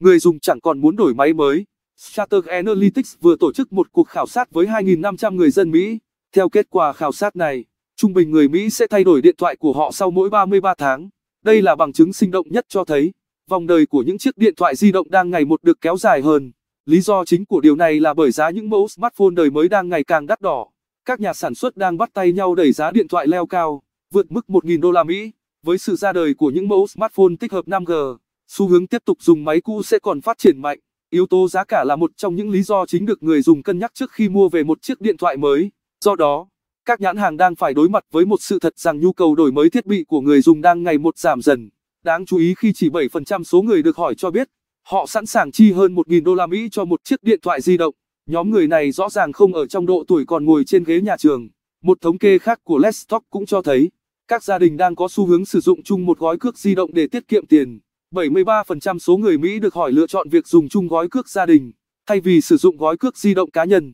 người dùng chẳng còn muốn đổi máy mới. Charter Analytics vừa tổ chức một cuộc khảo sát với 2.500 người dân Mỹ. Theo kết quả khảo sát này, trung bình người Mỹ sẽ thay đổi điện thoại của họ sau mỗi 33 tháng. Đây là bằng chứng sinh động nhất cho thấy, vòng đời của những chiếc điện thoại di động đang ngày một được kéo dài hơn. Lý do chính của điều này là bởi giá những mẫu smartphone đời mới đang ngày càng đắt đỏ. Các nhà sản xuất đang bắt tay nhau đẩy giá điện thoại leo cao, vượt mức 1.000 đô la Mỹ, với sự ra đời của những mẫu smartphone tích hợp 5G xu hướng tiếp tục dùng máy cũ sẽ còn phát triển mạnh. Yếu tố giá cả là một trong những lý do chính được người dùng cân nhắc trước khi mua về một chiếc điện thoại mới. Do đó, các nhãn hàng đang phải đối mặt với một sự thật rằng nhu cầu đổi mới thiết bị của người dùng đang ngày một giảm dần. Đáng chú ý khi chỉ 7% số người được hỏi cho biết họ sẵn sàng chi hơn 1.000 đô la Mỹ cho một chiếc điện thoại di động. Nhóm người này rõ ràng không ở trong độ tuổi còn ngồi trên ghế nhà trường. Một thống kê khác của Let's Talk cũng cho thấy, các gia đình đang có xu hướng sử dụng chung một gói cước di động để tiết kiệm tiền. 73% số người Mỹ được hỏi lựa chọn việc dùng chung gói cước gia đình thay vì sử dụng gói cước di động cá nhân.